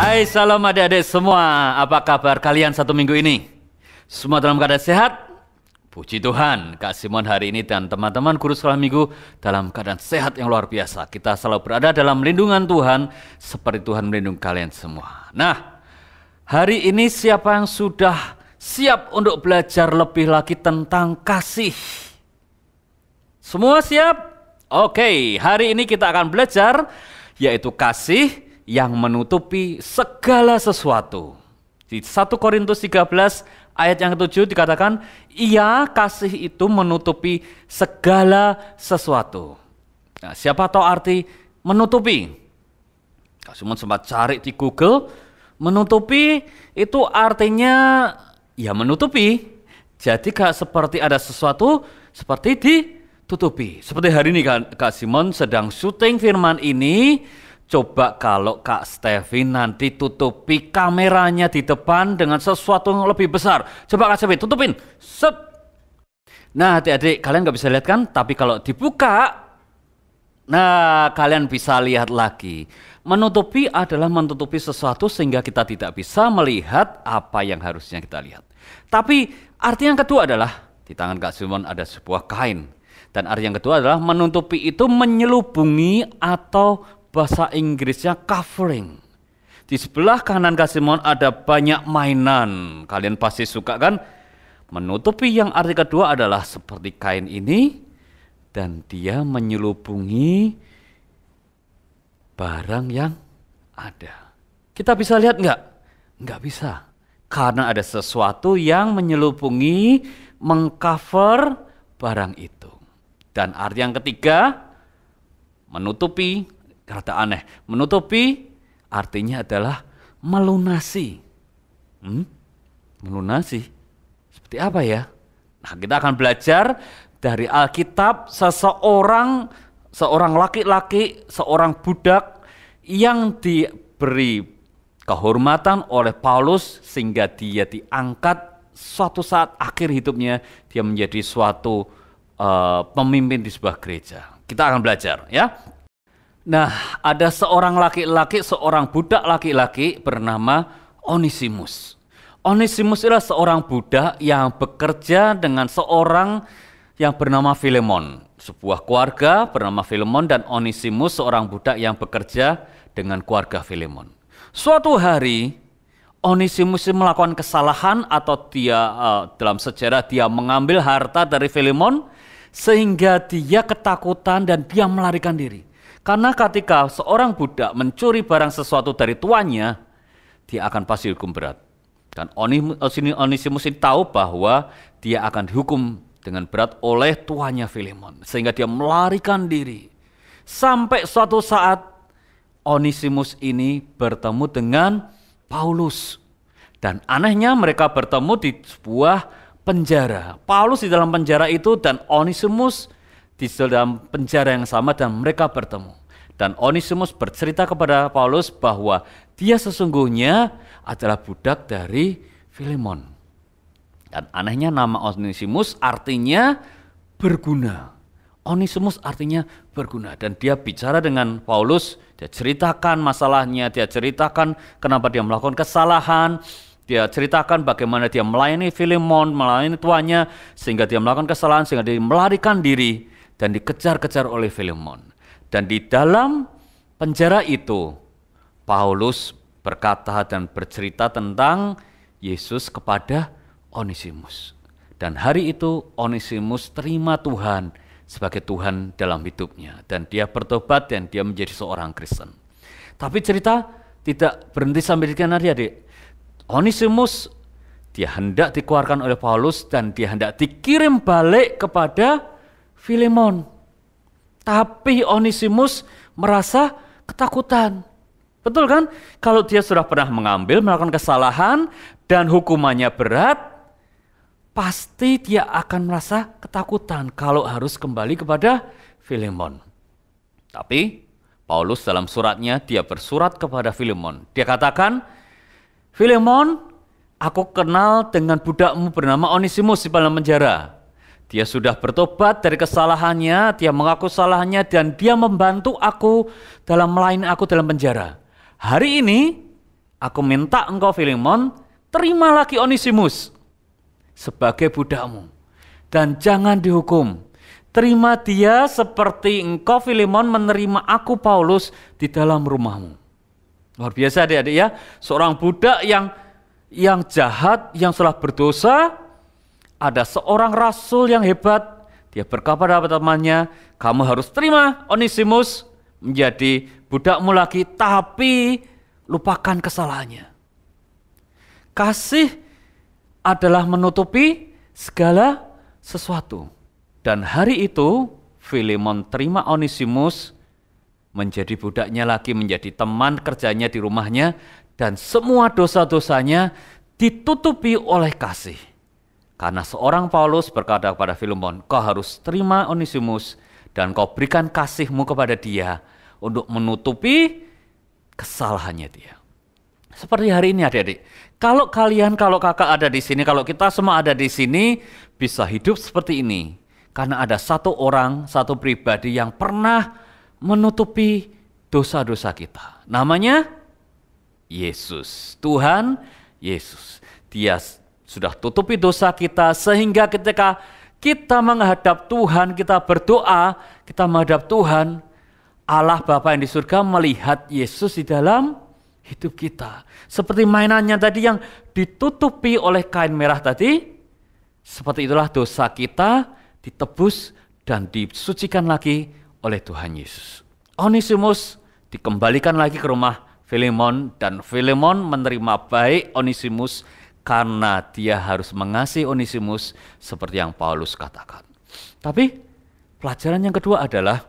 Hai salam adik-adik semua, apa kabar kalian satu minggu ini? Semua dalam keadaan sehat? Puji Tuhan, Kak Simon hari ini dan teman-teman guru sekolah minggu dalam keadaan sehat yang luar biasa. Kita selalu berada dalam lindungan Tuhan seperti Tuhan melindungi kalian semua. Nah, hari ini siapa yang sudah siap untuk belajar lebih lagi tentang kasih? Semua siap? Oke, hari ini kita akan belajar yaitu kasih, yang menutupi segala sesuatu. Di 1 Korintus 13 ayat yang ke-7 dikatakan, ia kasih itu menutupi segala sesuatu. Nah, siapa tahu arti menutupi? Kak sempat cari di Google, menutupi itu artinya ya menutupi. Jadi kak seperti ada sesuatu seperti ditutupi. Seperti hari ini Kak Simon sedang syuting firman ini, Coba kalau Kak Stevi nanti tutupi kameranya di depan dengan sesuatu yang lebih besar. Coba Kak Stevi tutupin. Set. Nah adik-adik kalian nggak bisa lihat kan? Tapi kalau dibuka, nah kalian bisa lihat lagi. Menutupi adalah menutupi sesuatu sehingga kita tidak bisa melihat apa yang harusnya kita lihat. Tapi arti yang kedua adalah di tangan Kak Simon ada sebuah kain. Dan arti yang kedua adalah menutupi itu menyelubungi atau bahasa Inggrisnya covering. Di sebelah kanan Kasimon ada banyak mainan. Kalian pasti suka kan? Menutupi yang arti kedua adalah seperti kain ini dan dia menyelubungi barang yang ada. Kita bisa lihat nggak? Nggak bisa. Karena ada sesuatu yang menyelubungi, mengcover barang itu. Dan arti yang ketiga, menutupi Kata aneh. Menutupi artinya adalah melunasi. Hmm? Melunasi. Seperti apa ya? Nah, kita akan belajar dari Alkitab seseorang seorang laki-laki, seorang budak yang diberi kehormatan oleh Paulus sehingga dia diangkat suatu saat akhir hidupnya dia menjadi suatu uh, pemimpin di sebuah gereja. Kita akan belajar ya. Nah, ada seorang laki-laki, seorang budak laki-laki bernama Onesimus. Onesimus adalah seorang budak yang bekerja dengan seorang yang bernama Filemon. Sebuah keluarga bernama Filemon dan Onesimus seorang budak yang bekerja dengan keluarga Filemon. Suatu hari Onesimus melakukan kesalahan atau dia uh, dalam sejarah dia mengambil harta dari Filemon sehingga dia ketakutan dan dia melarikan diri. Karena ketika seorang budak mencuri barang sesuatu dari tuannya, dia akan pasti hukum berat. Dan Onisimus eh, ini tahu bahwa dia akan dihukum dengan berat oleh tuannya Filemon. Sehingga dia melarikan diri. Sampai suatu saat Onisimus ini bertemu dengan Paulus. Dan anehnya mereka bertemu di sebuah penjara. Paulus di dalam penjara itu dan Onisimus di dalam penjara yang sama dan mereka bertemu. Dan Onesimus bercerita kepada Paulus bahwa dia sesungguhnya adalah budak dari Filemon. Dan anehnya nama Onesimus artinya berguna. Onesimus artinya berguna dan dia bicara dengan Paulus, dia ceritakan masalahnya, dia ceritakan kenapa dia melakukan kesalahan, dia ceritakan bagaimana dia melayani Filemon, melayani tuanya sehingga dia melakukan kesalahan sehingga dia melarikan diri dan dikejar-kejar oleh Filemon. Dan di dalam penjara itu, Paulus berkata dan bercerita tentang Yesus kepada Onesimus. Dan hari itu Onesimus terima Tuhan sebagai Tuhan dalam hidupnya. Dan dia bertobat dan dia menjadi seorang Kristen. Tapi cerita tidak berhenti sampai di kanan adik. Onesimus dia hendak dikeluarkan oleh Paulus dan dia hendak dikirim balik kepada Filemon. Tapi Onesimus merasa ketakutan. Betul kan? Kalau dia sudah pernah mengambil, melakukan kesalahan, dan hukumannya berat, pasti dia akan merasa ketakutan kalau harus kembali kepada Filemon. Tapi Paulus dalam suratnya dia bersurat kepada Filemon. Dia katakan, Filemon, aku kenal dengan budakmu bernama Onesimus di dalam penjara. Dia sudah bertobat dari kesalahannya, dia mengaku salahnya dan dia membantu aku dalam melayani aku dalam penjara. Hari ini aku minta engkau Filemon, terima lagi Onesimus sebagai budakmu dan jangan dihukum. Terima dia seperti engkau Filemon menerima aku Paulus di dalam rumahmu. Luar biasa adik-adik ya, seorang budak yang yang jahat, yang telah berdosa, ada seorang rasul yang hebat. Dia berkata kepada temannya, kamu harus terima Onesimus menjadi budakmu lagi, tapi lupakan kesalahannya. Kasih adalah menutupi segala sesuatu. Dan hari itu Filemon terima Onesimus menjadi budaknya lagi, menjadi teman kerjanya di rumahnya, dan semua dosa-dosanya ditutupi oleh kasih. Karena seorang Paulus berkata kepada Filemon, kau harus terima Onesimus dan kau berikan kasihmu kepada dia untuk menutupi kesalahannya dia. Seperti hari ini adik-adik, kalau kalian, kalau kakak ada di sini, kalau kita semua ada di sini, bisa hidup seperti ini. Karena ada satu orang, satu pribadi yang pernah menutupi dosa-dosa kita. Namanya Yesus, Tuhan Yesus. Dia sudah tutupi dosa kita sehingga ketika kita menghadap Tuhan, kita berdoa, kita menghadap Tuhan, Allah Bapa yang di surga melihat Yesus di dalam hidup kita. Seperti mainannya tadi yang ditutupi oleh kain merah tadi, seperti itulah dosa kita ditebus dan disucikan lagi oleh Tuhan Yesus. Onesimus dikembalikan lagi ke rumah Filemon dan Filemon menerima baik Onesimus karena dia harus mengasihi Onesimus seperti yang Paulus katakan. Tapi pelajaran yang kedua adalah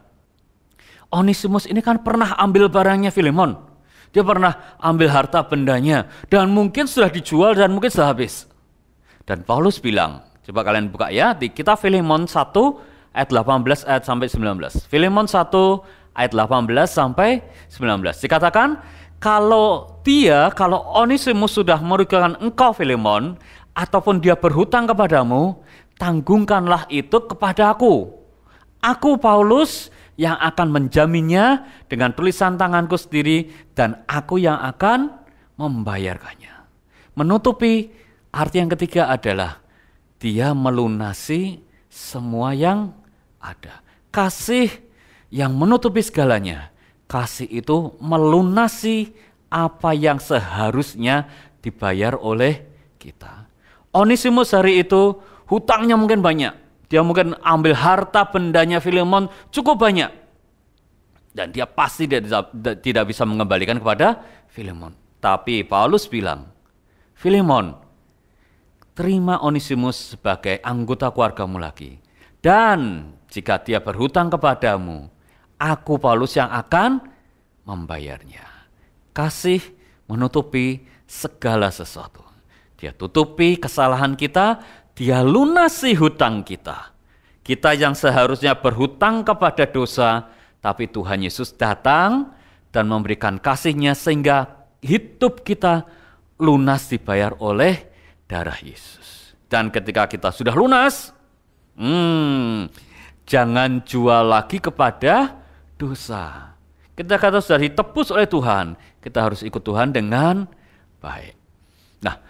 Onesimus ini kan pernah ambil barangnya Filemon. Dia pernah ambil harta bendanya dan mungkin sudah dijual dan mungkin sudah habis. Dan Paulus bilang, coba kalian buka ya di kita Filemon 1 ayat 18 ayat sampai 19. Filemon 1 ayat 18 sampai 19. Dikatakan kalau dia, kalau Onesimus sudah merugikan engkau Filemon, ataupun dia berhutang kepadamu, tanggungkanlah itu kepada aku. Aku Paulus yang akan menjaminnya dengan tulisan tanganku sendiri dan aku yang akan membayarkannya. Menutupi arti yang ketiga adalah dia melunasi semua yang ada. Kasih yang menutupi segalanya kasih itu melunasi apa yang seharusnya dibayar oleh kita. Onisimus hari itu hutangnya mungkin banyak. Dia mungkin ambil harta bendanya Filemon cukup banyak. Dan dia pasti tidak, bisa mengembalikan kepada Filemon. Tapi Paulus bilang, Filemon, terima Onisimus sebagai anggota keluargamu lagi. Dan jika dia berhutang kepadamu, Aku Paulus yang akan membayarnya. Kasih menutupi segala sesuatu. Dia tutupi kesalahan kita, dia lunasi hutang kita. Kita yang seharusnya berhutang kepada dosa, tapi Tuhan Yesus datang dan memberikan kasihnya sehingga hidup kita lunas dibayar oleh darah Yesus. Dan ketika kita sudah lunas, hmm, jangan jual lagi kepada dosa. Kita kata sudah ditebus oleh Tuhan, kita harus ikut Tuhan dengan baik. Nah,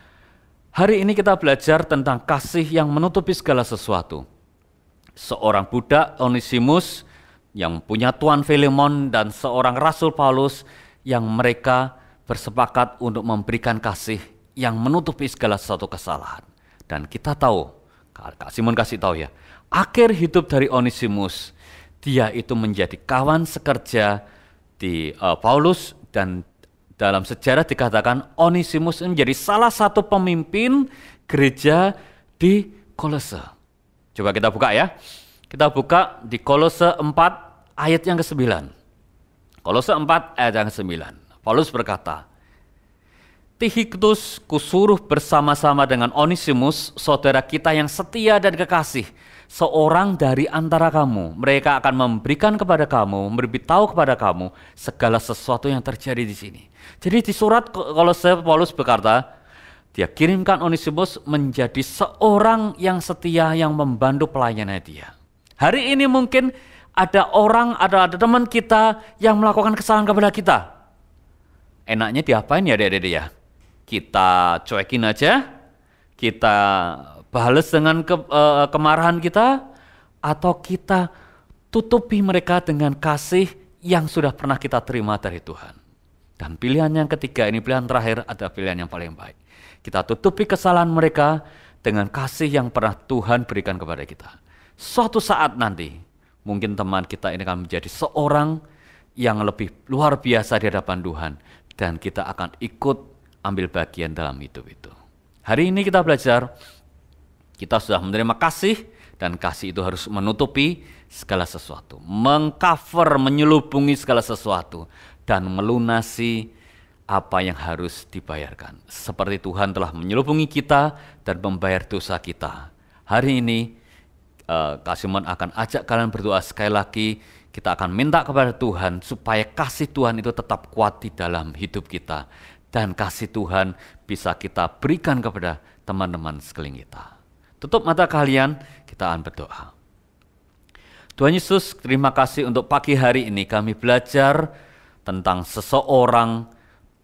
hari ini kita belajar tentang kasih yang menutupi segala sesuatu. Seorang budak Onesimus yang punya Tuan Filemon dan seorang Rasul Paulus yang mereka bersepakat untuk memberikan kasih yang menutupi segala sesuatu kesalahan. Dan kita tahu, Kak Simon kasih tahu ya, akhir hidup dari Onesimus dia itu menjadi kawan sekerja di uh, Paulus dan dalam sejarah dikatakan Onesimus menjadi salah satu pemimpin gereja di Kolose. Coba kita buka ya. Kita buka di Kolose 4 ayat yang ke-9. Kolose 4 ayat yang ke-9. Paulus berkata, Tihiktus kusuruh bersama-sama dengan Onesimus, saudara kita yang setia dan kekasih, seorang dari antara kamu. Mereka akan memberikan kepada kamu, memberitahu kepada kamu segala sesuatu yang terjadi di sini. Jadi di surat kalau saya Paulus berkata, dia kirimkan Onesimus menjadi seorang yang setia yang membantu pelayanan dia. Hari ini mungkin ada orang, ada, ada teman kita yang melakukan kesalahan kepada kita. Enaknya diapain ya adik dia ya? Kita cuekin aja, kita Balas dengan ke, uh, kemarahan kita atau kita tutupi mereka dengan kasih yang sudah pernah kita terima dari Tuhan. Dan pilihan yang ketiga ini pilihan terakhir ada pilihan yang paling baik. Kita tutupi kesalahan mereka dengan kasih yang pernah Tuhan berikan kepada kita. Suatu saat nanti mungkin teman kita ini akan menjadi seorang yang lebih luar biasa di hadapan Tuhan dan kita akan ikut ambil bagian dalam hidup itu. Hari ini kita belajar kita sudah menerima kasih dan kasih itu harus menutupi segala sesuatu, mengcover, menyelubungi segala sesuatu dan melunasi apa yang harus dibayarkan. Seperti Tuhan telah menyelubungi kita dan membayar dosa kita. Hari ini, uh, Kak akan ajak kalian berdoa sekali lagi. Kita akan minta kepada Tuhan supaya kasih Tuhan itu tetap kuat di dalam hidup kita. Dan kasih Tuhan bisa kita berikan kepada teman-teman sekeliling kita. Tutup mata kalian, kita akan berdoa. Tuhan Yesus, terima kasih untuk pagi hari ini kami belajar tentang seseorang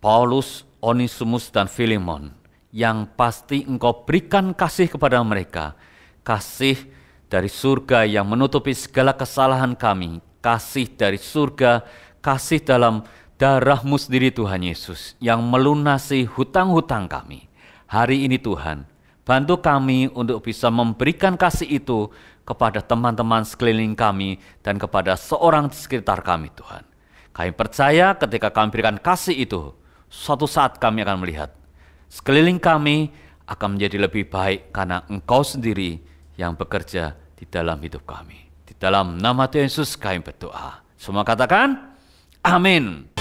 Paulus, Onesimus, dan Filimon yang pasti engkau berikan kasih kepada mereka. Kasih dari surga yang menutupi segala kesalahan kami. Kasih dari surga, kasih dalam darahmu sendiri Tuhan Yesus yang melunasi hutang-hutang kami. Hari ini Tuhan, Bantu kami untuk bisa memberikan kasih itu kepada teman-teman sekeliling kami dan kepada seorang di sekitar kami Tuhan. Kami percaya ketika kami berikan kasih itu, suatu saat kami akan melihat sekeliling kami akan menjadi lebih baik karena Engkau sendiri yang bekerja di dalam hidup kami. Di dalam nama Tuhan Yesus kami berdoa. Semua katakan, Amin.